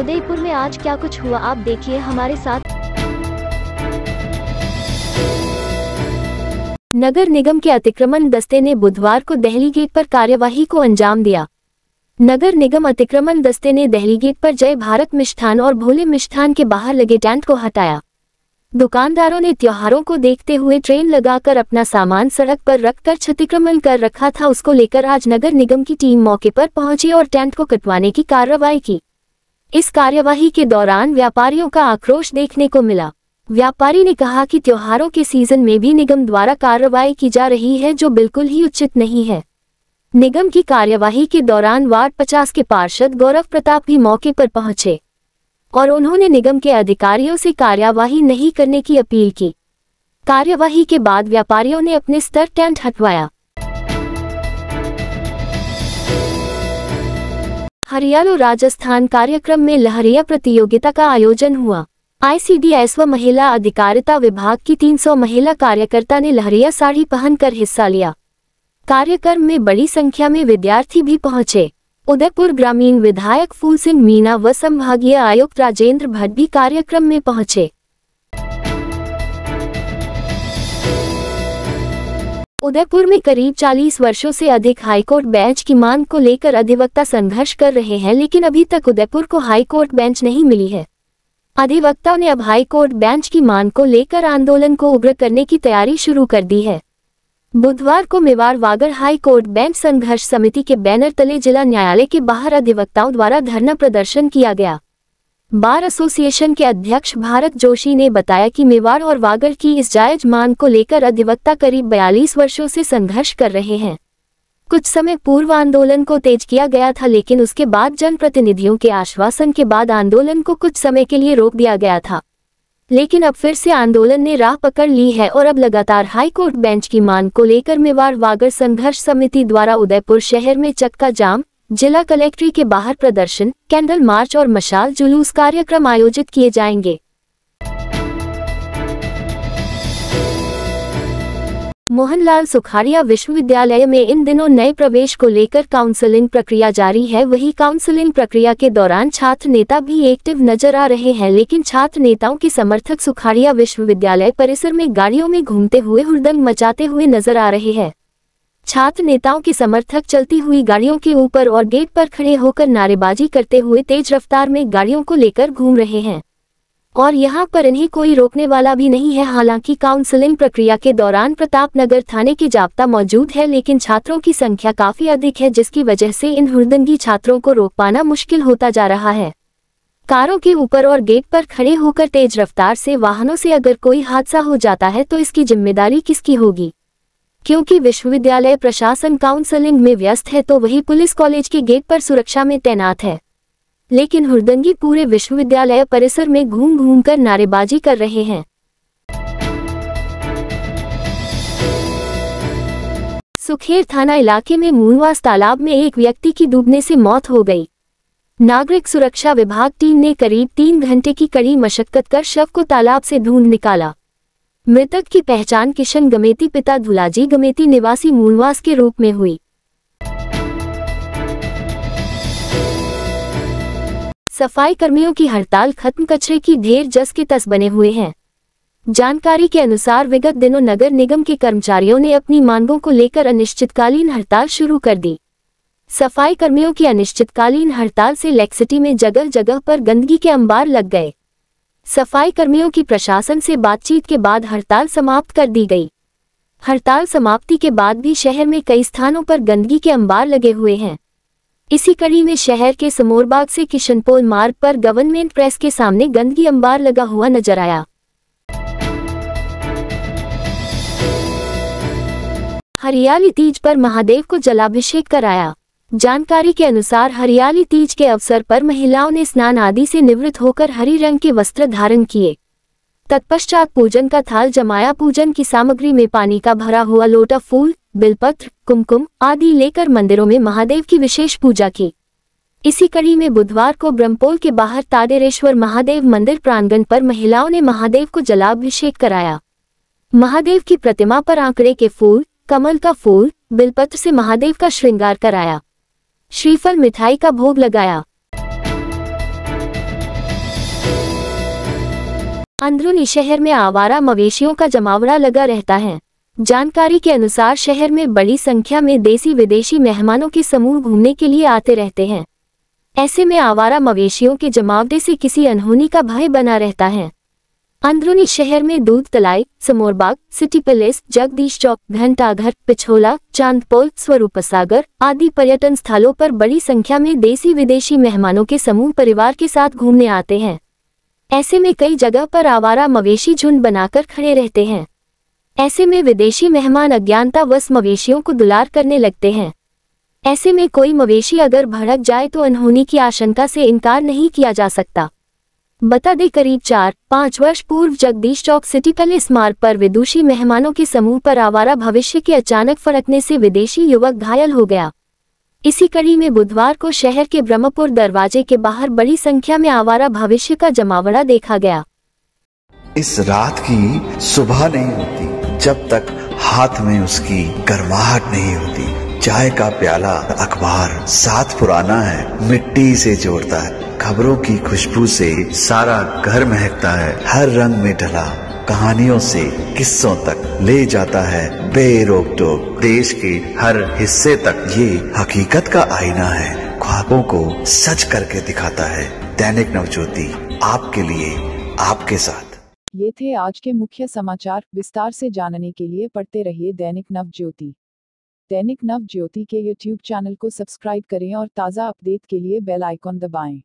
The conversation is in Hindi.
उदयपुर में आज क्या कुछ हुआ आप देखिए हमारे साथ नगर निगम के अतिक्रमण दस्ते ने बुधवार को दहली गेट पर कार्यवाही को अंजाम दिया नगर निगम अतिक्रमण दस्ते ने दहली गेट पर जय भारत मिष्ठान और भोले मिष्ठान के बाहर लगे टेंट को हटाया दुकानदारों ने त्योहारों को देखते हुए ट्रेन लगाकर अपना सामान सड़क पर रखकर क्षतिक्रमण कर रखा था उसको लेकर आज नगर निगम की टीम मौके पर पहुंची और टेंट को कटवाने की कार्रवाई की इस कार्यवाही के दौरान व्यापारियों का आक्रोश देखने को मिला व्यापारी ने कहा कि त्योहारों के सीजन में भी निगम द्वारा कार्रवाई की जा रही है जो बिल्कुल ही उचित नहीं है निगम की कार्यवाही के दौरान वार्ड पचास के पार्षद गौरव प्रताप भी मौके पर पहुंचे और उन्होंने निगम के अधिकारियों से कार्यवाही नहीं करने की अपील की कार्यवाही के बाद व्यापारियों ने अपने स्तर टेंट हटवाया हरियाणा राजस्थान कार्यक्रम में लहरिया प्रतियोगिता का आयोजन हुआ आईसीडीएस व महिला अधिकारिता विभाग की 300 महिला कार्यकर्ता ने लहरिया साड़ी पहनकर हिस्सा लिया कार्यक्रम में बड़ी संख्या में विद्यार्थी भी पहुंचे उदयपुर ग्रामीण विधायक फूल सिंह मीना व संभागीय आयुक्त राजेंद्र भट्ट भी कार्यक्रम में पहुंचे उदयपुर में करीब 40 वर्षों से अधिक हाईकोर्ट बेंच की मांग को लेकर अधिवक्ता संघर्ष कर रहे हैं लेकिन अभी तक उदयपुर को हाईकोर्ट बेंच नहीं मिली है अधिवक्ताओं ने अब हाईकोर्ट बेंच की मांग को लेकर आंदोलन को उग्र करने की तैयारी शुरू कर दी है बुधवार को मेवाड़ वागर हाईकोर्ट बेंच संघर्ष समिति के बैनर तले जिला न्यायालय के बाहर अधिवक्ताओं द्वारा धरना प्रदर्शन किया गया बार एसोसिएशन के अध्यक्ष भारत जोशी ने बताया कि मेवाड़ और वागड़ की इस जायज मांग को लेकर अधिवक्ता करीब बयालीस वर्षों से संघर्ष कर रहे हैं कुछ समय पूर्व आंदोलन को तेज किया गया था लेकिन उसके बाद जनप्रतिनिधियों के आश्वासन के बाद आंदोलन को कुछ समय के लिए रोक दिया गया था लेकिन अब फिर से आंदोलन ने राह पकड़ ली है और अब लगातार हाईकोर्ट बेंच की मांग को लेकर मेवाड़ वागड़ संघर्ष समिति द्वारा उदयपुर शहर में चक्का जाम जिला कलेक्ट्री के बाहर प्रदर्शन कैंडल मार्च और मशाल जुलूस कार्यक्रम आयोजित किए जाएंगे मोहनलाल सुखाड़िया विश्वविद्यालय में इन दिनों नए प्रवेश को लेकर काउंसलिंग प्रक्रिया जारी है वही काउंसलिंग प्रक्रिया के दौरान छात्र नेता भी एक्टिव नजर आ रहे हैं लेकिन छात्र नेताओं के समर्थक सुखाड़िया विश्वविद्यालय परिसर में गाड़ियों में घूमते हुए हुड़दंग मचाते हुए नजर आ रहे हैं छात्र नेताओं के समर्थक चलती हुई गाड़ियों के ऊपर और गेट पर खड़े होकर नारेबाजी करते हुए तेज रफ्तार में गाड़ियों को लेकर घूम रहे हैं और यहाँ पर इन्हें कोई रोकने वाला भी नहीं है हालांकि काउंसलिंग प्रक्रिया के दौरान प्रताप नगर थाने की जाब्ता मौजूद है लेकिन छात्रों की संख्या काफी अधिक है जिसकी वजह से इन हृदंगी छात्रों को रोक पाना मुश्किल होता जा रहा है कारों के ऊपर और गेट पर खड़े होकर तेज रफ्तार से वाहनों से अगर कोई हादसा हो जाता है तो इसकी जिम्मेदारी किसकी होगी क्योंकि विश्वविद्यालय प्रशासन काउंसलिंग में व्यस्त है तो वही पुलिस कॉलेज के गेट पर सुरक्षा में तैनात है लेकिन हुरदंगी पूरे विश्वविद्यालय परिसर में घूम घूम कर नारेबाजी कर रहे हैं सुखेर थाना इलाके में मूनवास तालाब में एक व्यक्ति की डूबने से मौत हो गई नागरिक सुरक्षा विभाग टीम ने करीब तीन घंटे की कड़ी मशक्कत कर शव को तालाब से ढूंढ निकाला मृतक की पहचान किशन गमेती पिता धुलाजी गमेती निवासी मूलवास के रूप में हुई सफाई कर्मियों की हड़ताल खत्म कचरे की ढेर जस के तस बने हुए हैं जानकारी के अनुसार विगत दिनों नगर निगम के कर्मचारियों ने अपनी मांगों को लेकर अनिश्चितकालीन हड़ताल शुरू कर दी सफाई कर्मियों की अनिश्चितकालीन हड़ताल से लेक्सिटी में जगह जगह पर गंदगी के अंबार लग गए सफाई कर्मियों की प्रशासन से बातचीत के बाद हड़ताल समाप्त कर दी गई हड़ताल समाप्ति के बाद भी शहर में कई स्थानों पर गंदगी के अंबार लगे हुए हैं इसी कड़ी में शहर के समोरबाग से किशनपोल मार्ग पर गवर्नमेंट प्रेस के सामने गंदगी अंबार लगा हुआ नजर आया हरियाली तीज पर महादेव को जलाभिषेक कराया जानकारी के अनुसार हरियाली तीज के अवसर पर महिलाओं ने स्नान आदि से निवृत्त होकर हरी रंग के वस्त्र धारण किए तत्पश्चात पूजन का थाल जमाया पूजन की सामग्री में पानी का भरा हुआ लोटा फूल बिलपत्र कुमकुम आदि लेकर मंदिरों में महादेव की विशेष पूजा की इसी कड़ी में बुधवार को ब्रह्मपोल के बाहर तादेश्वर महादेव मंदिर प्रांगण पर महिलाओं ने महादेव को जलाभिषेक कराया महादेव की प्रतिमा पर आंकड़े के फूल कमल का फूल बिलपत्र से महादेव का श्रृंगार कराया श्रीफल मिठाई का भोग लगाया अंदरूनी शहर में आवारा मवेशियों का जमावड़ा लगा रहता है जानकारी के अनुसार शहर में बड़ी संख्या में देसी विदेशी मेहमानों के समूह घूमने के लिए आते रहते हैं ऐसे में आवारा मवेशियों के जमावड़े से किसी अनहोनी का भय बना रहता है अंदरूनी शहर में दूध तलाई समोरबाग सिटी पैलेस जगदीश चौक घंटाघर पिछोला चांदपोल स्वरूप सागर आदि पर्यटन स्थलों पर बड़ी संख्या में देसी विदेशी मेहमानों के समूह परिवार के साथ घूमने आते हैं ऐसे में कई जगह पर आवारा मवेशी झुंड बनाकर खड़े रहते हैं ऐसे में विदेशी मेहमान अज्ञानता वस मवेशियों को दुलार करने लगते हैं ऐसे में कोई मवेशी अगर भड़क जाए तो अनहोनी की आशंका से इनकार नहीं किया जा सकता बता दें करीब चार पाँच वर्ष पूर्व जगदीश चौक सिटी पैलेस मार्ग पर विदुषी मेहमानों के समूह पर आवारा भविष्य के अचानक फड़कने से विदेशी युवक घायल हो गया इसी कड़ी में बुधवार को शहर के ब्रह्मपुर दरवाजे के बाहर बड़ी संख्या में आवारा भविष्य का जमावड़ा देखा गया इस रात की सुबह नहीं होती जब तक हाथ में उसकी गर्माहट नहीं होती चाय का प्याला अखबार साथ पुराना है मिट्टी से जोड़ता है खबरों की खुशबू से सारा घर महकता है हर रंग में ढला कहानियों से किस्सों तक ले जाता है बेरोक टोक देश के हर हिस्से तक ये हकीकत का आईना है ख्वाबों को सच करके दिखाता है दैनिक नवज्योति आपके लिए आपके साथ ये थे आज के मुख्य समाचार विस्तार से जानने के लिए पढ़ते रहिए दैनिक नवज्योति दैनिक नवज्योति के यूट्यूब चैनल को सब्सक्राइब करें और ताज़ा अपडेट के लिए बेल आइकॉन दबाएं